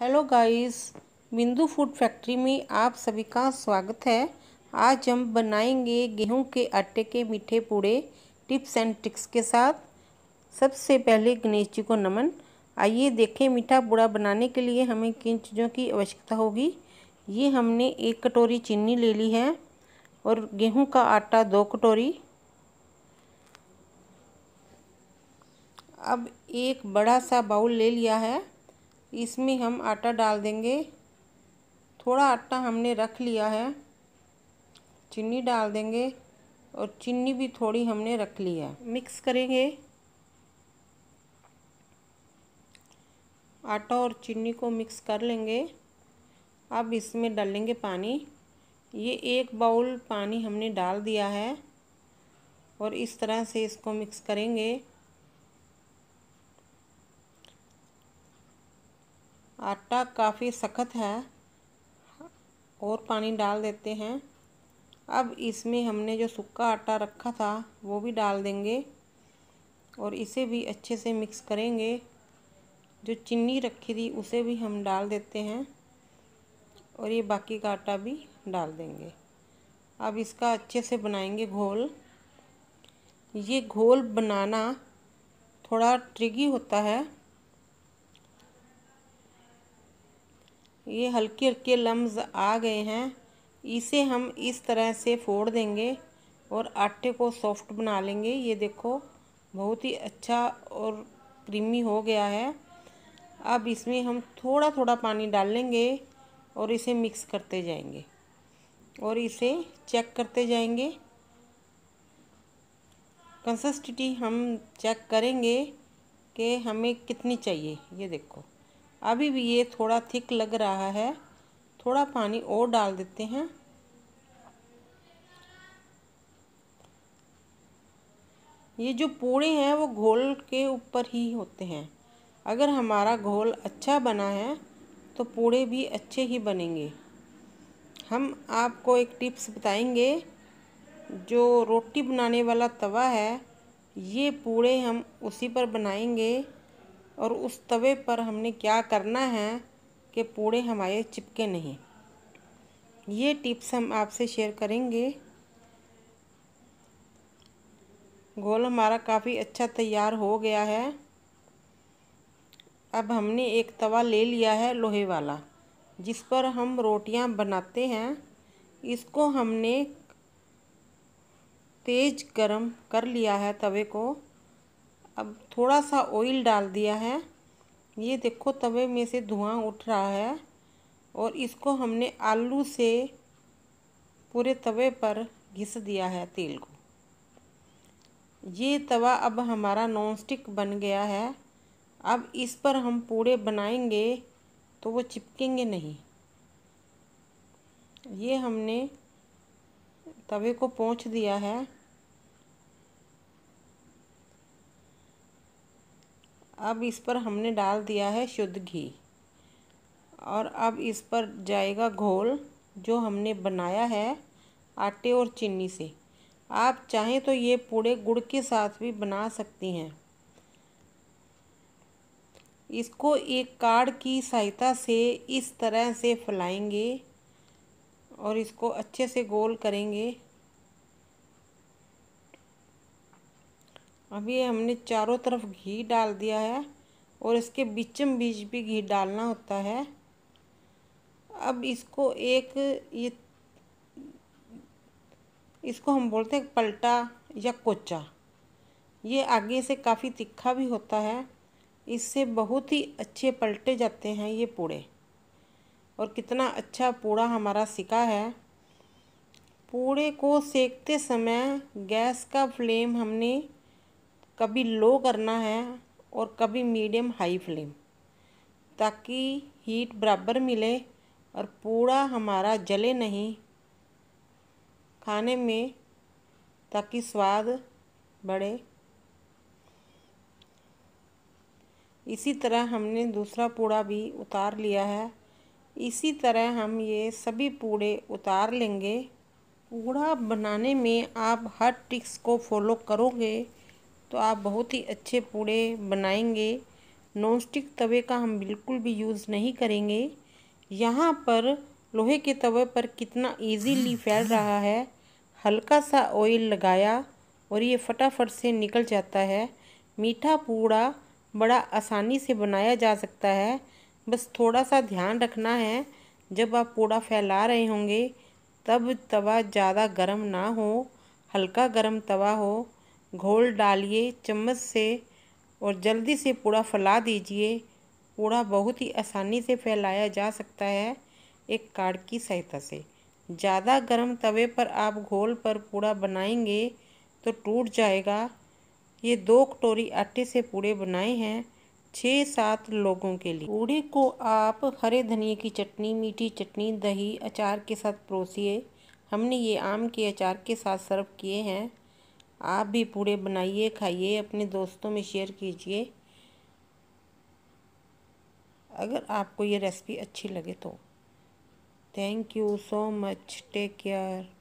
hello guys Bindu food factory में आप सभी का स्वागत है आज हम बनाएंगे गेहूं के आटे के मीठे पूड़े टिप्स एंड ट्रिक्स के साथ सबसे पहले गणेश जी को नमन आइए देखें मीठा पूड़ा बनाने के लिए हमें किन चीज़ों की आवश्यकता होगी ये हमने एक कटोरी चीनी ले ली है और गेहूं का आटा दो कटोरी अब एक बड़ा सा बाउल ले लिया है इसमें हम आटा डाल देंगे थोड़ा आटा हमने रख लिया है चीनी डाल देंगे और चीनी भी थोड़ी हमने रख ली है मिक्स करेंगे आटा और चीनी को मिक्स कर लेंगे अब इसमें डालेंगे पानी ये एक बाउल पानी हमने डाल दिया है और इस तरह से इसको मिक्स करेंगे आटा काफ़ी सख्त है और पानी डाल देते हैं अब इसमें हमने जो सूखा आटा रखा था वो भी डाल देंगे और इसे भी अच्छे से मिक्स करेंगे जो चीनी रखी थी उसे भी हम डाल देते हैं और ये बाकी का आटा भी डाल देंगे अब इसका अच्छे से बनाएंगे घोल ये घोल बनाना थोड़ा ट्रिकी होता है ये हल्के हल्के लम्ब आ गए हैं इसे हम इस तरह से फोड़ देंगे और आटे को सॉफ्ट बना लेंगे ये देखो बहुत ही अच्छा और क्रीमी हो गया है अब इसमें हम थोड़ा थोड़ा पानी डाल लेंगे और इसे मिक्स करते जाएंगे और इसे चेक करते जाएंगे कंसिस्टेंसी हम चेक करेंगे कि हमें कितनी चाहिए ये देखो अभी भी ये थोड़ा थिक लग रहा है थोड़ा पानी और डाल देते हैं ये जो पूड़े हैं वो घोल के ऊपर ही होते हैं अगर हमारा घोल अच्छा बना है तो पूड़े भी अच्छे ही बनेंगे हम आपको एक टिप्स बताएंगे जो रोटी बनाने वाला तवा है ये पूड़े हम उसी पर बनाएंगे और उस तवे पर हमने क्या करना है कि पूड़े हमारे चिपके नहीं ये टिप्स हम आपसे शेयर करेंगे गोल हमारा काफ़ी अच्छा तैयार हो गया है अब हमने एक तवा ले लिया है लोहे वाला जिस पर हम रोटियां बनाते हैं इसको हमने तेज़ गरम कर लिया है तवे को अब थोड़ा सा ऑयल डाल दिया है ये देखो तवे में से धुआं उठ रहा है और इसको हमने आलू से पूरे तवे पर घिस दिया है तेल को ये तवा अब हमारा नॉन स्टिक बन गया है अब इस पर हम पूड़े बनाएंगे तो वो चिपकेंगे नहीं ये हमने तवे को पहुँच दिया है अब इस पर हमने डाल दिया है शुद्ध घी और अब इस पर जाएगा घोल जो हमने बनाया है आटे और चीनी से आप चाहें तो ये पूड़े गुड़ के साथ भी बना सकती हैं इसको एक कार्ड की सहायता से इस तरह से फैलाएंगे और इसको अच्छे से गोल करेंगे अब ये हमने चारों तरफ घी डाल दिया है और इसके बीचम बीच भी घी डालना होता है अब इसको एक ये इसको हम बोलते हैं पलटा या कोचा ये आगे से काफ़ी तिखा भी होता है इससे बहुत ही अच्छे पलटे जाते हैं ये पूड़े और कितना अच्छा पूड़ा हमारा सिका है पूड़े को सेकते समय गैस का फ्लेम हमने कभी लो करना है और कभी मीडियम हाई फ्लेम ताकि हीट बराबर मिले और पूरा हमारा जले नहीं खाने में ताकि स्वाद बढ़े इसी तरह हमने दूसरा पूड़ा भी उतार लिया है इसी तरह हम ये सभी पूड़े उतार लेंगे पूड़ा बनाने में आप हर टिक्स को फॉलो करोगे तो आप बहुत ही अच्छे पूड़े बनाएंगे नॉन स्टिक तवे का हम बिल्कुल भी यूज़ नहीं करेंगे यहाँ पर लोहे के तवे पर कितना इजीली फैल रहा है हल्का सा ऑयल लगाया और ये फटाफट से निकल जाता है मीठा पूड़ा बड़ा आसानी से बनाया जा सकता है बस थोड़ा सा ध्यान रखना है जब आप पूड़ा फैला रहे होंगे तब तवा ज़्यादा गर्म ना हो हल्का गर्म तवा हो घोल डालिए चम्मच से और जल्दी से पूड़ा फैला दीजिए पूड़ा बहुत ही आसानी से फैलाया जा सकता है एक कार्ड की सहायता से ज़्यादा गर्म तवे पर आप घोल पर पूड़ा बनाएंगे तो टूट जाएगा ये दो कटोरी आटे से पूड़े बनाए हैं छः सात लोगों के लिए पूड़ी को आप हरे धनिए की चटनी मीठी चटनी दही अचार के साथ परोसिए हमने ये आम के अचार के साथ सर्व किए हैं आप भी पूड़े बनाइए खाइए अपने दोस्तों में शेयर कीजिए अगर आपको ये रेसिपी अच्छी लगे तो thank you so much take care